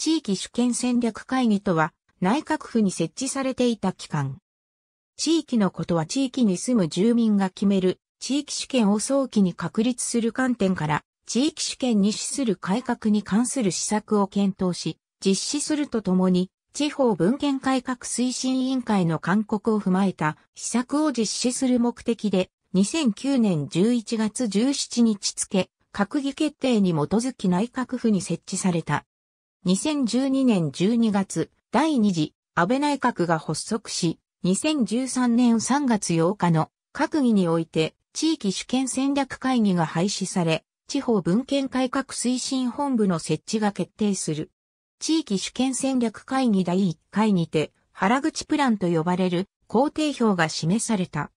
地域主権戦略会議とは、内閣府に設置されていた機関。地域のことは地域に住む住民が決める地域主権を早期に確立する観点から地域主権に資する改革に関する施策を検討し実施するとともに地方文献改革推進委員会の勧告を踏まえた施策を実施する目的で2009年11月17日付閣議決定に基づき内閣府に設置された2012年12月、第2次安倍内閣が発足し、2013年3月8日の閣議において、地域主権戦略会議が廃止され、地方文献改革推進本部の設置が決定する。地域主権戦略会議第1回にて、原口プランと呼ばれる工程表が示された。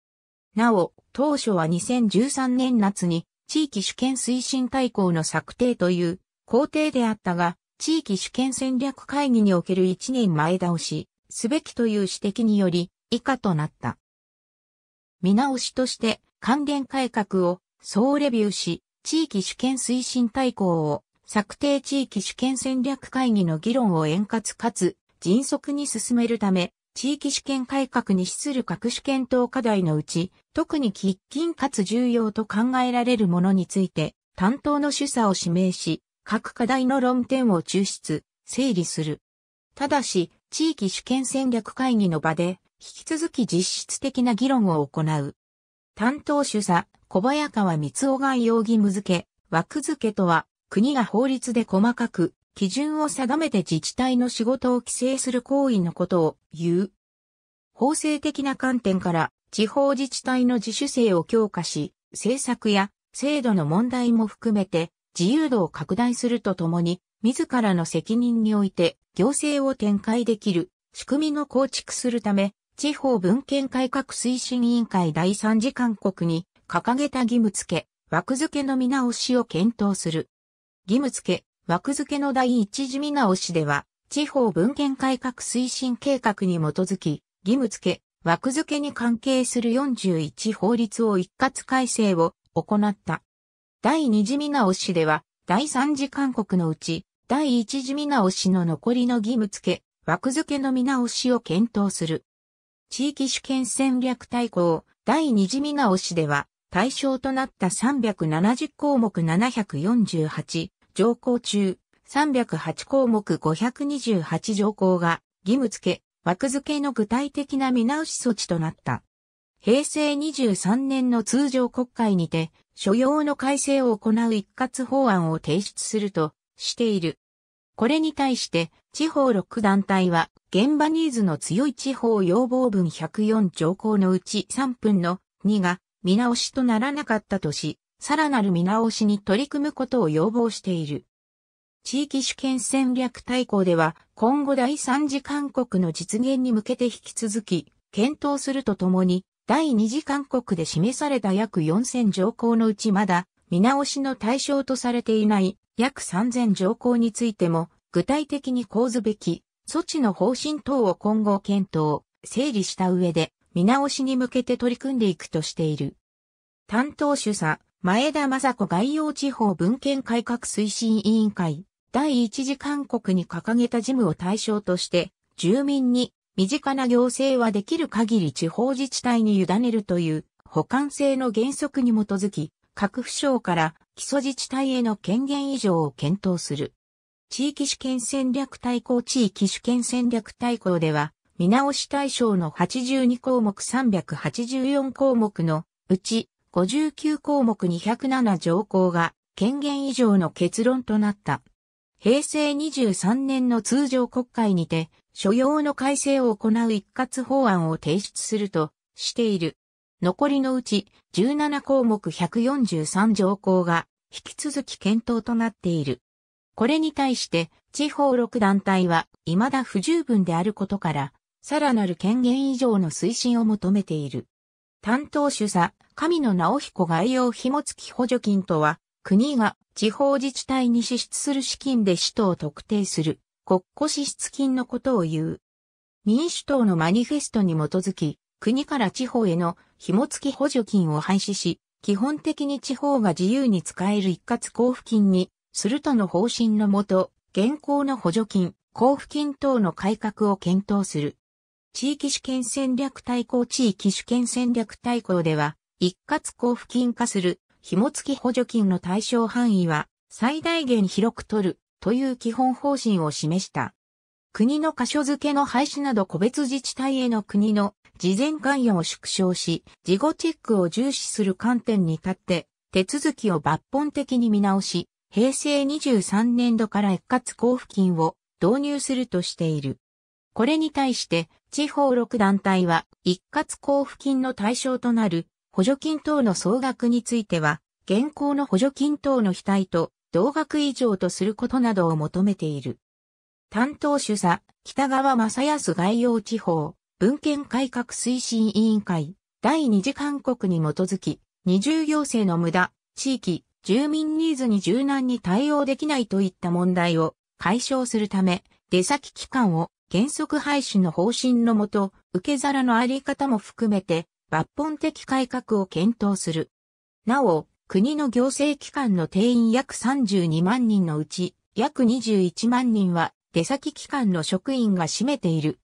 なお、当初は2013年夏に地域主権推進大綱の策定という工程であったが、地域主権戦略会議における1年前倒し、すべきという指摘により、以下となった。見直しとして、関連改革を総レビューし、地域主権推進大綱を策定地域主権戦略会議の議論を円滑かつ迅速に進めるため、地域主権改革に資する各種検討課題のうち、特に喫緊かつ重要と考えられるものについて、担当の主査を指名し、各課題の論点を抽出、整理する。ただし、地域主権戦略会議の場で、引き続き実質的な議論を行う。担当主査、小早川光男が容疑務付け、枠付けとは、国が法律で細かく、基準を定めて自治体の仕事を規制する行為のことを言う。法制的な観点から地方自治体の自主性を強化し、政策や制度の問題も含めて自由度を拡大するとともに、自らの責任において行政を展開できる仕組みの構築するため、地方文献改革推進委員会第3次勧告に掲げた義務付け、枠付けの見直しを検討する。義務付け、枠付けの第1次見直しでは、地方文献改革推進計画に基づき、義務付け、枠付けに関係する41法律を一括改正を行った。第二次見直しでは、第三次勧告のうち、第一次見直しの残りの義務付け、枠付けの見直しを検討する。地域主権戦略大綱、第二次見直しでは、対象となった370項目748、条項中、308項目528条項が義務付け、枠付けの具体的な見直し措置となった。平成23年の通常国会にて、所要の改正を行う一括法案を提出するとしている。これに対して、地方6団体は、現場ニーズの強い地方要望分104条項のうち3分の2が見直しとならなかったとし、さらなる見直しに取り組むことを要望している。地域主権戦略大綱では、今後第3次勧告の実現に向けて引き続き、検討するとともに、第二次勧告で示された約4000条項のうちまだ見直しの対象とされていない約3000条項についても具体的に講ずべき措置の方針等を今後検討、整理した上で見直しに向けて取り組んでいくとしている。担当主査、前田雅子概要地方文献改革推進委員会、第一次勧告に掲げた事務を対象として、住民に身近な行政はできる限り地方自治体に委ねるという補完性の原則に基づき、各府省から基礎自治体への権限以上を検討する。地域主権戦略大綱地域主権戦略大綱では、見直し対象の82項目384項目のうち59項目207条項が権限以上の結論となった。平成23年の通常国会にて所要の改正を行う一括法案を提出するとしている。残りのうち17項目143条項が引き続き検討となっている。これに対して地方6団体は未だ不十分であることから、さらなる権限以上の推進を求めている。担当主査、神野直彦概要紐付き補助金とは、国が地方自治体に支出する資金で使途を特定する国庫支出金のことを言う。民主党のマニフェストに基づき、国から地方への紐付き補助金を廃止し、基本的に地方が自由に使える一括交付金にするとの方針のもと、現行の補助金、交付金等の改革を検討する。地域主権戦略大綱地域主権戦略大綱では、一括交付金化する紐付き補助金の対象範囲は最大限広く取るという基本方針を示した。国の箇所付けの廃止など個別自治体への国の事前関与を縮小し、事後チェックを重視する観点に立って、手続きを抜本的に見直し、平成23年度から一括交付金を導入するとしている。これに対して、地方6団体は、一括交付金の対象となる補助金等の総額については、現行の補助金等の非対と同額以上とすることなどを求めている。担当主査、北川正康概要地方、文献改革推進委員会、第二次勧告に基づき、二重行政の無駄、地域、住民ニーズに柔軟に対応できないといった問題を解消するため、出先機関を原則廃止の方針のもと、受け皿のあり方も含めて、抜本的改革を検討する。なお、国の行政機関の定員約32万人のうち、約21万人は出先機関の職員が占めている。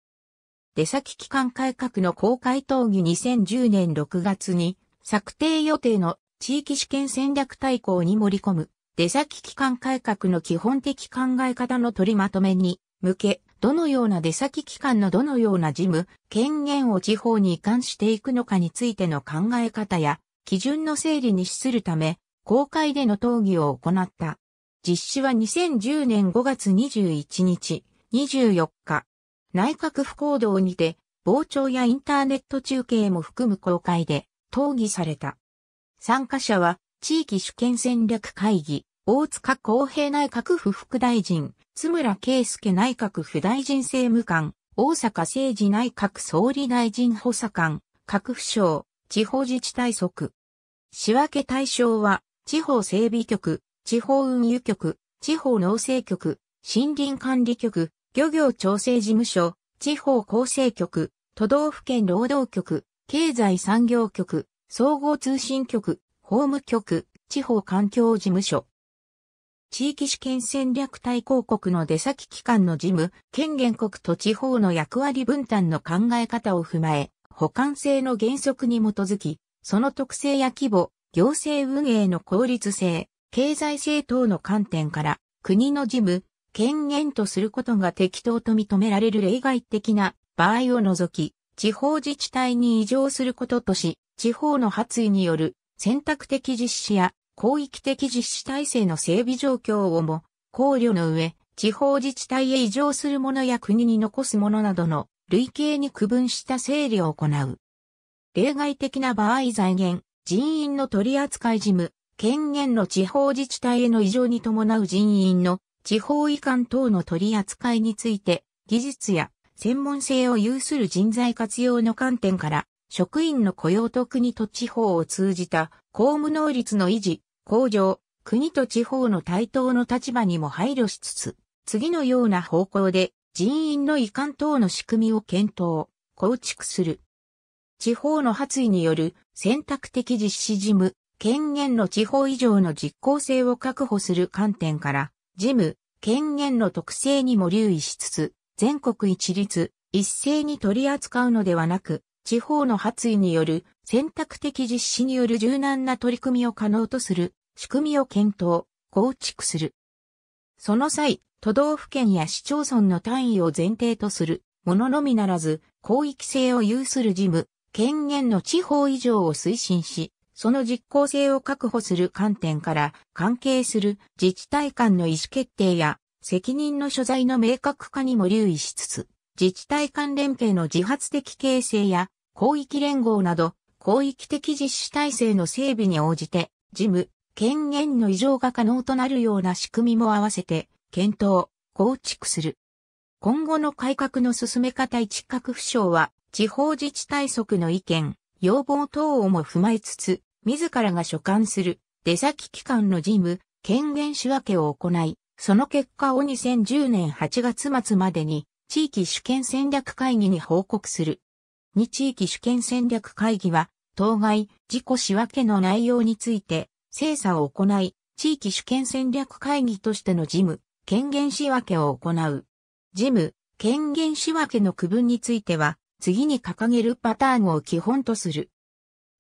出先機関改革の公開討議2010年6月に策定予定の地域試験戦略大綱に盛り込む出先機関改革の基本的考え方の取りまとめに向け、どのような出先機関のどのような事務、権限を地方に移管していくのかについての考え方や基準の整理に資するため、公開での討議を行った。実施は2010年5月21日、24日、内閣府行動にて、傍聴やインターネット中継も含む公開で、討議された。参加者は、地域主権戦略会議、大塚公平内閣府副大臣、津村圭介内閣府大臣政務官、大阪政治内閣総理大臣補佐官、各府省、地方自治体則。仕分け対象は、地方整備局、地方運輸局、地方農政局、森林管理局、漁業調整事務所、地方厚生局、都道府県労働局、経済産業局、総合通信局、法務局、地方環境事務所。地域試験戦略対抗国の出先機関の事務、権限国と地方の役割分担の考え方を踏まえ、補完性の原則に基づき、その特性や規模、行政運営の効率性、経済性等の観点から、国の事務、権限とすることが適当と認められる例外的な場合を除き、地方自治体に異譲することとし、地方の発意による選択的実施や広域的実施体制の整備状況をも考慮の上、地方自治体へ移譲するものや国に残すものなどの累計に区分した整理を行う。例外的な場合財源、人員の取扱い事務、権限の地方自治体への異常に伴う人員の地方移管等の取扱いについて、技術や専門性を有する人材活用の観点から、職員の雇用と国と地方を通じた公務能率の維持、向上、国と地方の対等の立場にも配慮しつつ、次のような方向で人員の移管等の仕組みを検討、構築する。地方の発意による選択的実施事務、権限の地方以上の実効性を確保する観点から、事務、権限の特性にも留意しつつ、全国一律、一斉に取り扱うのではなく、地方の発意による選択的実施による柔軟な取り組みを可能とする仕組みを検討、構築する。その際、都道府県や市町村の単位を前提とするもののみならず、広域性を有する事務、権限の地方以上を推進し、その実効性を確保する観点から関係する自治体間の意思決定や責任の所在の明確化にも留意しつつ、自治体間連携の自発的形成や広域連合など広域的実施体制の整備に応じて事務、権限の異常が可能となるような仕組みも合わせて、検討、構築する。今後の改革の進め方一角府省は、地方自治体則の意見、要望等をも踏まえつつ、自らが所管する、出先機関の事務、権限仕分けを行い、その結果を2010年8月末までに、地域主権戦略会議に報告する。2地域主権戦略会議は、当該、自己仕分けの内容について、精査を行い、地域主権戦略会議としての事務、権限仕分けを行う。事務、権限仕分けの区分については、次に掲げるパターンを基本とする。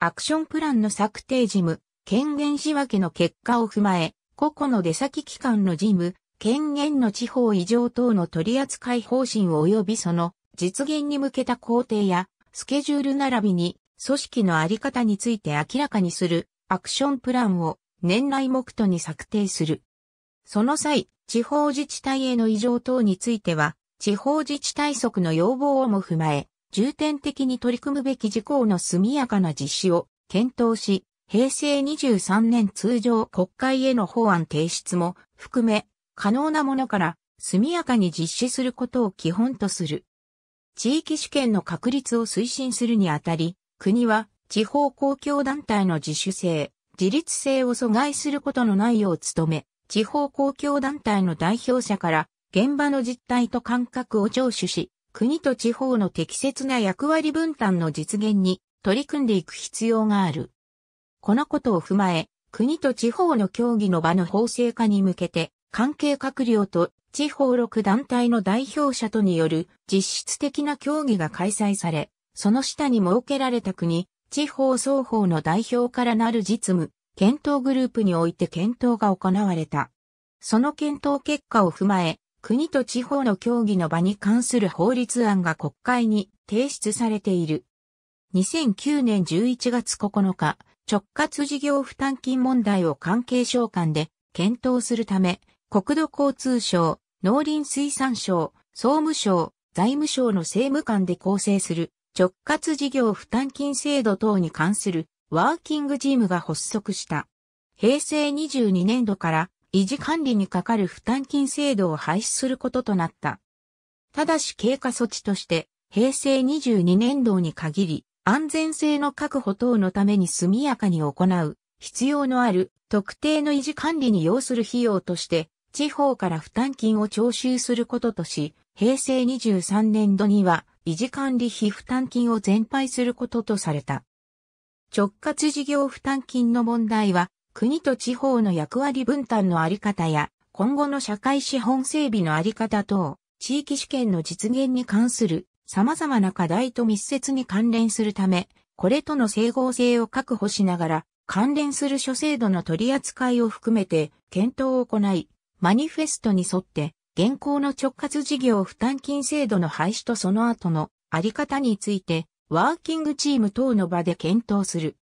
アクションプランの策定事務、権限仕分けの結果を踏まえ、個々の出先機関の事務、権限の地方異常等の取り扱い方針及びその実現に向けた工程やスケジュール並びに組織のあり方について明らかにするアクションプランを年内目途に策定する。その際、地方自治体への異常等については、地方自治体則の要望をも踏まえ、重点的に取り組むべき事項の速やかな実施を検討し、平成23年通常国会への法案提出も含め、可能なものから速やかに実施することを基本とする。地域主権の確立を推進するにあたり、国は地方公共団体の自主性、自律性を阻害することのないよう努め、地方公共団体の代表者から現場の実態と感覚を聴取し、国と地方の適切な役割分担の実現に取り組んでいく必要がある。このことを踏まえ、国と地方の協議の場の法制化に向けて、関係閣僚と地方6団体の代表者とによる実質的な協議が開催され、その下に設けられた国、地方双方の代表からなる実務、検討グループにおいて検討が行われた。その検討結果を踏まえ、国と地方の協議の場に関する法律案が国会に提出されている。2009年11月9日、直轄事業負担金問題を関係省官で検討するため、国土交通省、農林水産省、総務省、財務省の政務官で構成する直轄事業負担金制度等に関するワーキングチームが発足した。平成22年度から維持管理にかかる負担金制度を廃止することとなった。ただし経過措置として、平成22年度に限り、安全性の確保等のために速やかに行う必要のある特定の維持管理に要する費用として、地方から負担金を徴収することとし、平成23年度には維持管理費負担金を全廃することとされた。直轄事業負担金の問題は、国と地方の役割分担のあり方や、今後の社会資本整備のあり方等、地域試験の実現に関する様々な課題と密接に関連するため、これとの整合性を確保しながら、関連する諸制度の取り扱いを含めて検討を行い、マニフェストに沿って現行の直轄事業負担金制度の廃止とその後のあり方について、ワーキングチーム等の場で検討する。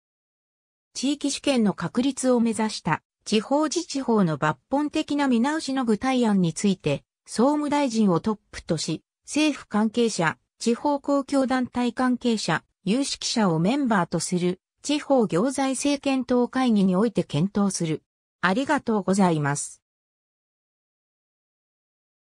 地域試験の確立を目指した地方自治法の抜本的な見直しの具体案について、総務大臣をトップとし、政府関係者、地方公共団体関係者、有識者をメンバーとする地方行財政検討会議において検討する。ありがとうございます。